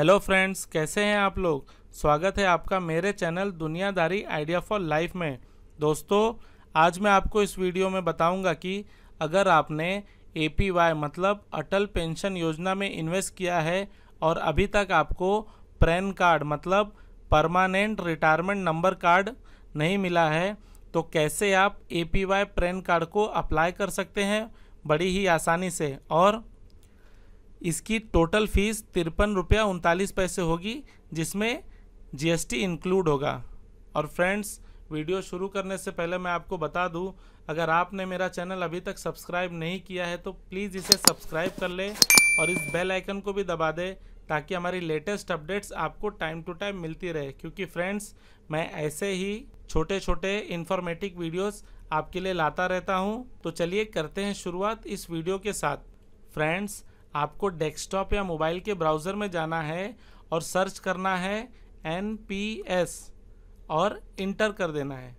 hello friends कैसे हैं आप लोग स्वागत है आपका मेरे चैनल दुनियादारी आइडिया फॉर लाइफ में दोस्तों आज मैं आपको इस वीडियो में बताऊंगा कि अगर आपने ए मतलब अटल पेंशन योजना में इन्वेस्ट किया है और अभी तक आपको पैन कार्ड मतलब परमानेंट रिटायरमेंट नंबर कार्ड नहीं मिला है तो कैसे आप ए पी पैन कार्ड को अप्लाई कर सकते हैं बड़ी ही आसानी से और इसकी टोटल फीस तिरपन रुपया उनतालीस पैसे होगी जिसमें जीएसटी इंक्लूड होगा और फ्रेंड्स वीडियो शुरू करने से पहले मैं आपको बता दूं अगर आपने मेरा चैनल अभी तक सब्सक्राइब नहीं किया है तो प्लीज़ इसे सब्सक्राइब कर ले और इस बेल आइकन को भी दबा दे ताकि हमारी लेटेस्ट अपडेट्स आपको टाइम टू टाइम मिलती रहे क्योंकि फ्रेंड्स मैं ऐसे ही छोटे छोटे इन्फॉर्मेटिव वीडियोस आपके लिए लाता रहता हूं तो चलिए करते हैं शुरुआत इस वीडियो के साथ फ्रेंड्स आपको डेस्कटॉप या मोबाइल के ब्राउज़र में जाना है और सर्च करना है एन पी एस और इंटर कर देना है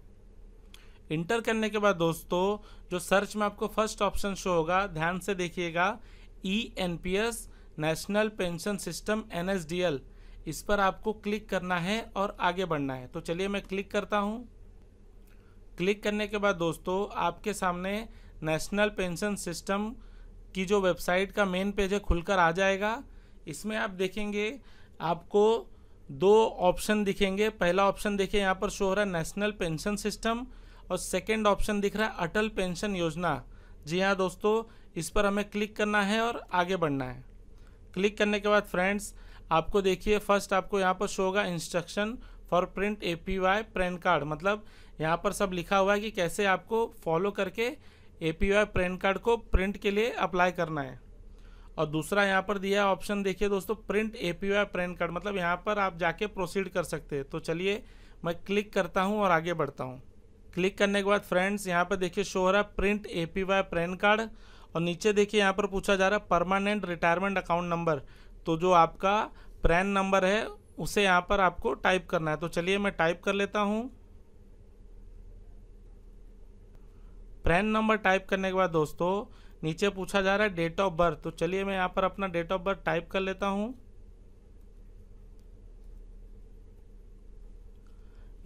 इंटर करने के बाद दोस्तों जो सर्च में आपको फर्स्ट ऑप्शन शो होगा ध्यान से देखिएगा E N P S national pension system N S D L इस पर आपको क्लिक करना है और आगे बढ़ना है तो चलिए मैं क्लिक करता हूँ क्लिक करने के बाद दोस्तों आपके सामने नेशनल पेंशन सिस्टम की जो वेबसाइट का मेन पेज है खुलकर आ जाएगा इसमें आप देखेंगे आपको दो ऑप्शन दिखेंगे पहला ऑप्शन देखिए यहाँ पर शो हो रहा है नेशनल पेंशन सिस्टम और सेकंड ऑप्शन दिख रहा है अटल पेंशन योजना जी हाँ दोस्तों इस पर हमें क्लिक करना है और आगे बढ़ना है क्लिक करने के बाद फ्रेंड्स आपको देखिए फर्स्ट आपको यहाँ पर शो होगा instruction for print A P Y PAN card मतलब यहाँ पर सब लिखा हुआ है कि कैसे आपको फॉलो करके A P Y PAN card को प्रिंट के लिए अप्लाई करना है और दूसरा यहाँ पर दिया ऑप्शन देखिए दोस्तों print A P Y PAN card मतलब यहाँ पर आप जाके प्रोसीड कर सकते हैं तो चलिए मैं क्लिक करता हूँ और आगे बढ़ता हूँ क्लिक करने के बाद फ्रेंड्स यहाँ पर देखिए शो हो रहा है print A P Y PAN card और नीचे देखिए यहाँ पर पूछा जा रहा है परमानेंट रिटायरमेंट अकाउंट नंबर तो जो आपका प्रैन नंबर है उसे यहाँ पर आपको टाइप करना है तो चलिए मैं टाइप कर लेता हूँ प्रैन नंबर टाइप करने के बाद दोस्तों नीचे पूछा जा रहा है डेट ऑफ बर्थ तो चलिए मैं यहाँ पर अपना डेट ऑफ बर्थ टाइप कर लेता हूँ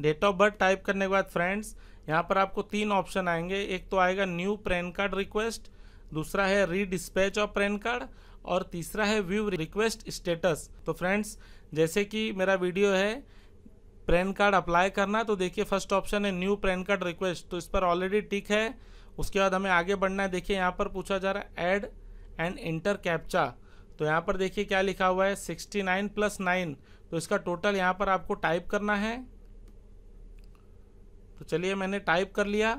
डेट ऑफ बर्थ टाइप करने के बाद फ्रेंड्स यहाँ पर आपको तीन ऑप्शन आएंगे एक तो आएगा न्यू पैन कार्ड रिक्वेस्ट दूसरा है रीडिस्पैच ऑफ पैन कार्ड और तीसरा है व्यू रिक्वेस्ट स्टेटस तो फ्रेंड्स जैसे कि मेरा वीडियो है पैन कार्ड अप्लाई करना तो देखिए फर्स्ट ऑप्शन है न्यू पैन कार्ड रिक्वेस्ट तो इस पर ऑलरेडी टिक है उसके बाद हमें आगे बढ़ना है देखिए यहाँ पर पूछा जा रहा है ऐड एंड इंटर कैप्चा तो यहाँ पर देखिए क्या लिखा हुआ है सिक्सटी नाइन प्लस नाइन तो इसका टोटल यहाँ पर आपको टाइप करना है तो चलिए मैंने टाइप कर लिया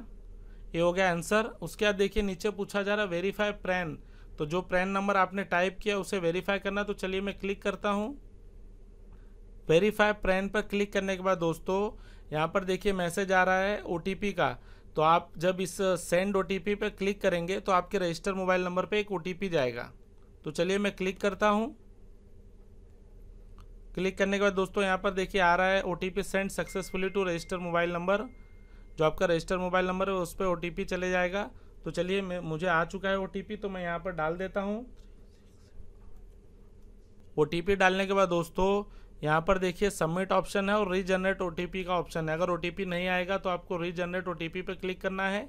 ये हो गया आंसर उसके बाद देखिए नीचे पूछा जा रहा है वेरीफाई प्रैन तो जो प्रैन नंबर आपने टाइप किया उसे वेरीफाई करना तो चलिए मैं क्लिक करता हूँ वेरीफाई प्रैन पर क्लिक करने के बाद दोस्तों यहाँ पर देखिए मैसेज आ रहा है ओ का तो आप जब इस सेंड ओ पर क्लिक करेंगे तो आपके रजिस्टर मोबाइल नंबर पर एक ओ जाएगा तो चलिए मैं क्लिक करता हूँ क्लिक करने के बाद दोस्तों यहाँ पर देखिए आ रहा है O send successfully to register mobile number जो आपका रजिस्टर मोबाइल नंबर है उस पर ओ चले जाएगा तो चलिए मैं मुझे आ चुका है ओ तो मैं यहाँ पर डाल देता हूँ ओ डालने के बाद दोस्तों यहाँ पर देखिए सबमिट ऑप्शन है और रीजनरेट ओ का ऑप्शन है अगर ओ नहीं आएगा तो आपको रीजनरेट ओ टी पर क्लिक करना है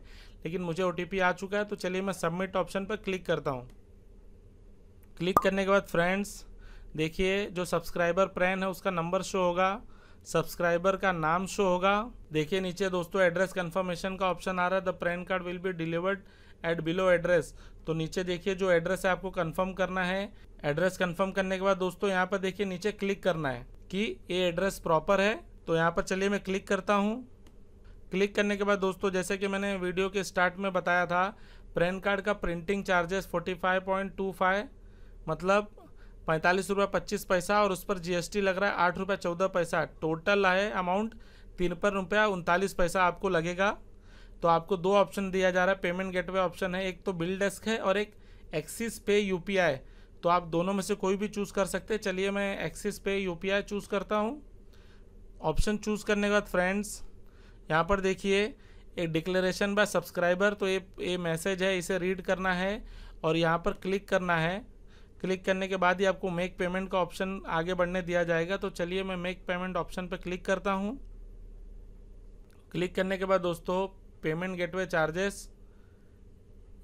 लेकिन मुझे ओ आ चुका है तो चलिए मैं सबमिट ऑप्शन पर क्लिक करता हूँ क्लिक करने के बाद फ्रेंड्स देखिए जो सब्सक्राइबर प्लान है उसका नंबर शो होगा सब्सक्राइबर का नाम शो होगा देखिए नीचे दोस्तों एड्रेस कंफर्मेशन का ऑप्शन आ रहा है the PAN card will be delivered at below address तो नीचे देखिए जो एड्रेस है आपको कन्फर्म करना है एड्रेस कन्फर्म करने के बाद दोस्तों यहाँ पर देखिए नीचे क्लिक करना है कि ये एड्रेस प्रॉपर है तो यहाँ पर चलिए मैं क्लिक करता हूँ क्लिक करने के बाद दोस्तों जैसे कि मैंने वीडियो के स्टार्ट में बताया था पैन कार्ड का प्रिंटिंग चार्जेस 45.25 मतलब पैंतालीस रुपये पच्चीस पैसा और उस पर जीएसटी लग रहा है आठ रुपये चौदह पैसा टोटल है अमाउंट तिरपन रुपया उनतालीस पैसा आपको लगेगा तो आपको दो ऑप्शन दिया जा रहा है पेमेंट गेटवे ऑप्शन है एक तो बिल डेस्क है और एक एक्सिस पे यू तो आप दोनों में से कोई भी चूज़ कर सकते हैं चलिए मैं एक्सिस पे यू चूज़ करता हूँ ऑप्शन चूज़ करने के बाद फ्रेंड्स यहाँ पर देखिए एक डिक्लेरेशन बाय सब्सक्राइबर तो ये ये मैसेज है इसे रीड करना है और यहाँ पर क्लिक करना है क्लिक करने के बाद ही आपको मेक पेमेंट का ऑप्शन आगे बढ़ने दिया जाएगा तो चलिए मैं मेक पेमेंट ऑप्शन पर क्लिक करता हूँ क्लिक करने के बाद दोस्तों पेमेंट गेटवे चार्जेस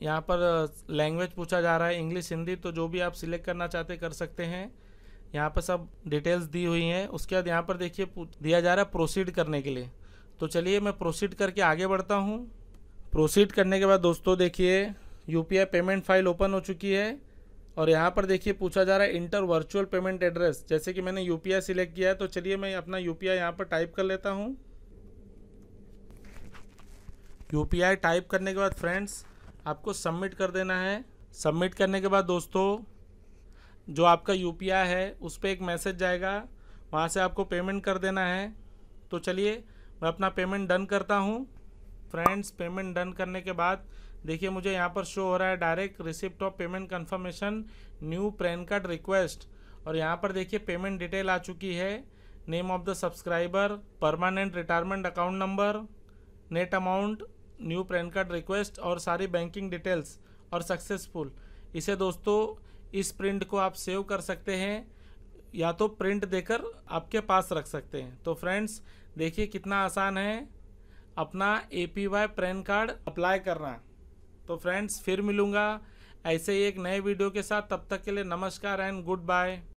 यहाँ पर लैंग्वेज पूछा जा रहा है इंग्लिश हिंदी तो जो भी आप सिलेक्ट करना चाहते कर सकते हैं यहाँ पर सब डिटेल्स दी हुई हैं उसके बाद यहाँ पर देखिए दिया जा रहा है प्रोसीड करने के लिए तो चलिए मैं प्रोसीड करके आगे बढ़ता हूँ प्रोसीड करने के बाद दोस्तों देखिए यू पेमेंट फाइल ओपन हो चुकी है और यहाँ पर देखिए पूछा जा रहा है इंटर वर्चुअल पेमेंट एड्रेस जैसे कि मैंने यू सिलेक्ट किया है तो चलिए मैं अपना यू पी यहाँ पर टाइप कर लेता हूँ यू टाइप करने के बाद फ्रेंड्स आपको सबमिट कर देना है सबमिट करने के बाद दोस्तों जो आपका यू है उस पर एक मैसेज जाएगा वहाँ से आपको पेमेंट कर देना है तो चलिए मैं अपना पेमेंट डन करता हूँ फ्रेंड्स पेमेंट डन करने के बाद देखिए मुझे यहाँ पर शो हो रहा है direct receipt of payment confirmation new PAN card request और यहाँ पर देखिए पेमेंट डिटेल आ चुकी है name of the subscriber permanent retirement account number net amount new PAN card request और सारी बैंकिंग डिटेल्स और सक्सेसफुल इसे दोस्तों इस प्रिंट को आप सेव कर सकते हैं या तो प्रिंट देकर आपके पास रख सकते हैं तो फ्रेंड्स देखिए कितना आसान है अपना A P Y PAN card apply करना तो फ्रेंड्स फिर मिलूँगा ऐसे ही एक नए वीडियो के साथ तब तक के लिए नमस्कार एंड गुड बाय